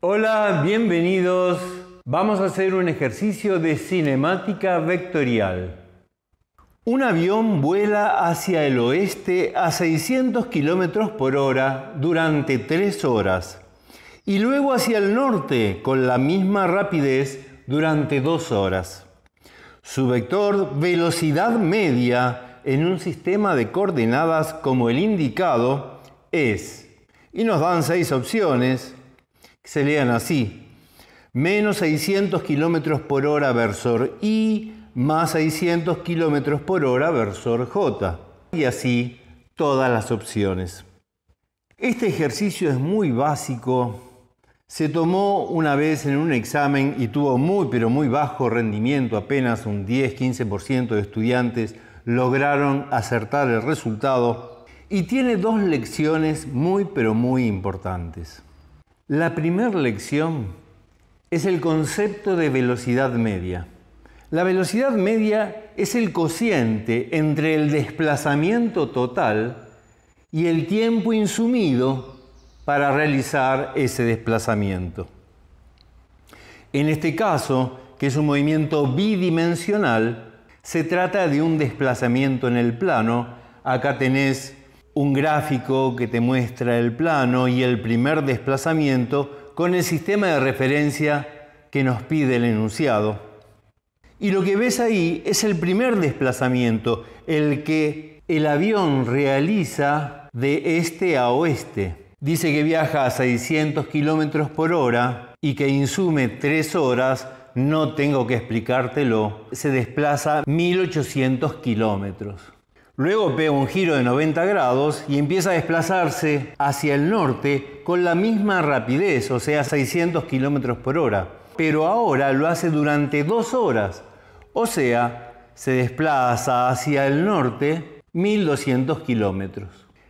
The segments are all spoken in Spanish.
Hola, bienvenidos. Vamos a hacer un ejercicio de cinemática vectorial. Un avión vuela hacia el oeste a 600 km por hora durante 3 horas y luego hacia el norte con la misma rapidez durante dos horas. Su vector velocidad media en un sistema de coordenadas como el indicado es, y nos dan seis opciones, se lean así. Menos 600 km por hora versor I más 600 km por hora versor J. Y así todas las opciones. Este ejercicio es muy básico. Se tomó una vez en un examen y tuvo muy pero muy bajo rendimiento, apenas un 10-15% de estudiantes lograron acertar el resultado y tiene dos lecciones muy pero muy importantes. La primera lección es el concepto de velocidad media. La velocidad media es el cociente entre el desplazamiento total y el tiempo insumido para realizar ese desplazamiento. En este caso, que es un movimiento bidimensional, se trata de un desplazamiento en el plano. Acá tenés un gráfico que te muestra el plano y el primer desplazamiento con el sistema de referencia que nos pide el enunciado. Y lo que ves ahí es el primer desplazamiento, el que el avión realiza de este a oeste. Dice que viaja a 600 kilómetros por hora y que insume 3 horas, no tengo que explicártelo, se desplaza 1800 kilómetros. Luego pega un giro de 90 grados y empieza a desplazarse hacia el norte con la misma rapidez, o sea, 600 kilómetros por hora. Pero ahora lo hace durante dos horas, o sea, se desplaza hacia el norte 1200 kilómetros.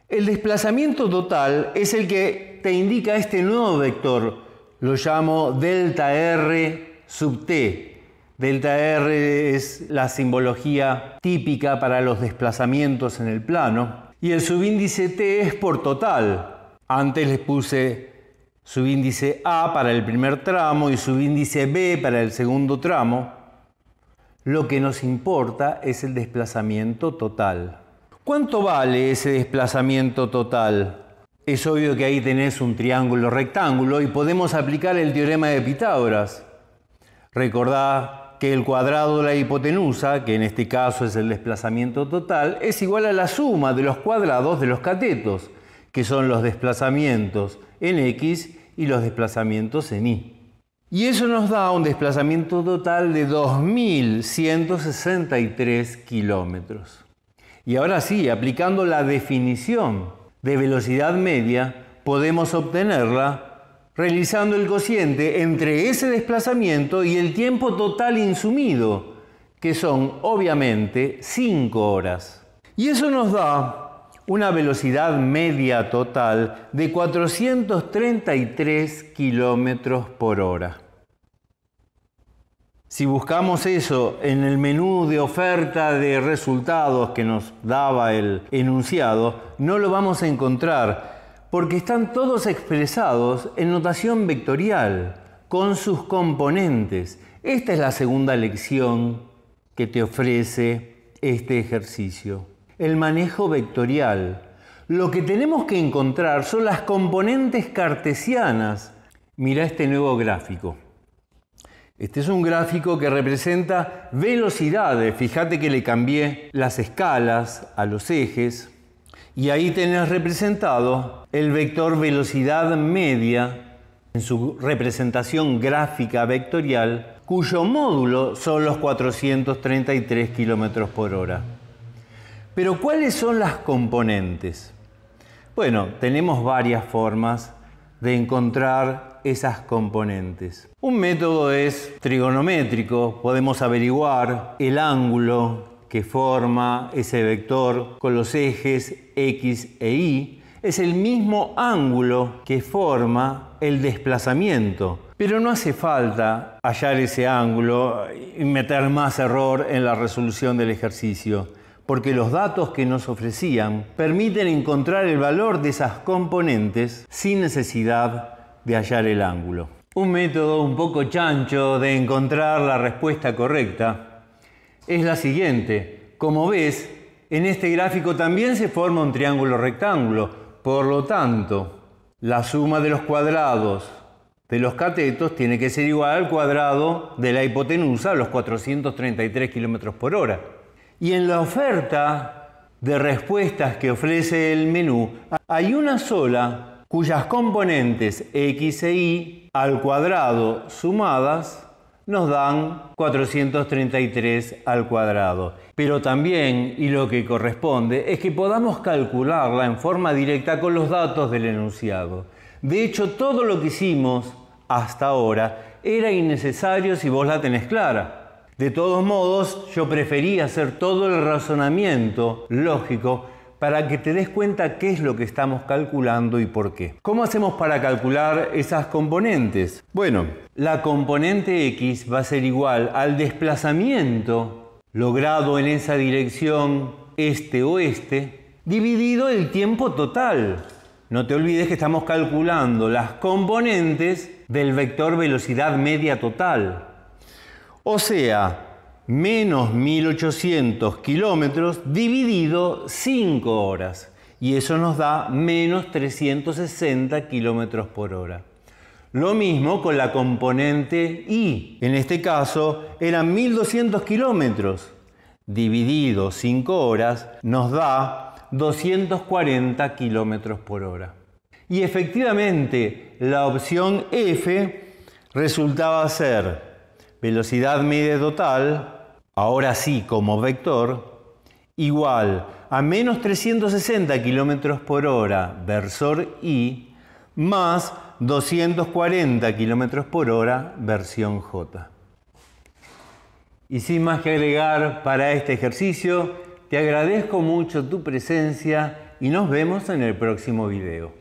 El desplazamiento total es el que te indica este nuevo vector, lo llamo delta R sub t, Delta R es la simbología típica para los desplazamientos en el plano. Y el subíndice T es por total. Antes les puse subíndice A para el primer tramo y subíndice B para el segundo tramo. Lo que nos importa es el desplazamiento total. ¿Cuánto vale ese desplazamiento total? Es obvio que ahí tenés un triángulo rectángulo y podemos aplicar el teorema de Pitágoras. Recordad que el cuadrado de la hipotenusa, que en este caso es el desplazamiento total, es igual a la suma de los cuadrados de los catetos, que son los desplazamientos en X y los desplazamientos en Y. Y eso nos da un desplazamiento total de 2.163 kilómetros. Y ahora sí, aplicando la definición de velocidad media, podemos obtenerla realizando el cociente entre ese desplazamiento y el tiempo total insumido, que son obviamente 5 horas. Y eso nos da una velocidad media total de 433 kilómetros por hora. Si buscamos eso en el menú de oferta de resultados que nos daba el enunciado, no lo vamos a encontrar porque están todos expresados en notación vectorial, con sus componentes. Esta es la segunda lección que te ofrece este ejercicio. El manejo vectorial. Lo que tenemos que encontrar son las componentes cartesianas. Mira este nuevo gráfico. Este es un gráfico que representa velocidades. Fíjate que le cambié las escalas a los ejes. Y ahí tenés representado el vector velocidad media en su representación gráfica vectorial, cuyo módulo son los 433 km por hora. Pero ¿cuáles son las componentes? Bueno, tenemos varias formas de encontrar esas componentes. Un método es trigonométrico, podemos averiguar el ángulo, que forma ese vector con los ejes X e Y es el mismo ángulo que forma el desplazamiento. Pero no hace falta hallar ese ángulo y meter más error en la resolución del ejercicio, porque los datos que nos ofrecían permiten encontrar el valor de esas componentes sin necesidad de hallar el ángulo. Un método un poco chancho de encontrar la respuesta correcta, es la siguiente. Como ves, en este gráfico también se forma un triángulo rectángulo. Por lo tanto, la suma de los cuadrados de los catetos tiene que ser igual al cuadrado de la hipotenusa los 433 km por hora. Y en la oferta de respuestas que ofrece el menú, hay una sola cuyas componentes x e y al cuadrado sumadas nos dan 433 al cuadrado. Pero también, y lo que corresponde, es que podamos calcularla en forma directa con los datos del enunciado. De hecho, todo lo que hicimos hasta ahora era innecesario si vos la tenés clara. De todos modos, yo preferí hacer todo el razonamiento lógico para que te des cuenta qué es lo que estamos calculando y por qué. ¿Cómo hacemos para calcular esas componentes? Bueno, la componente X va a ser igual al desplazamiento logrado en esa dirección este-oeste dividido el tiempo total. No te olvides que estamos calculando las componentes del vector velocidad media total. O sea, menos 1800 kilómetros dividido 5 horas. Y eso nos da menos 360 kilómetros por hora. Lo mismo con la componente I. En este caso eran 1200 kilómetros. Dividido 5 horas nos da 240 kilómetros por hora. Y efectivamente la opción F resultaba ser velocidad media total ahora sí como vector, igual a menos 360 km por hora versor I más 240 km por hora versión J. Y sin más que agregar para este ejercicio, te agradezco mucho tu presencia y nos vemos en el próximo video.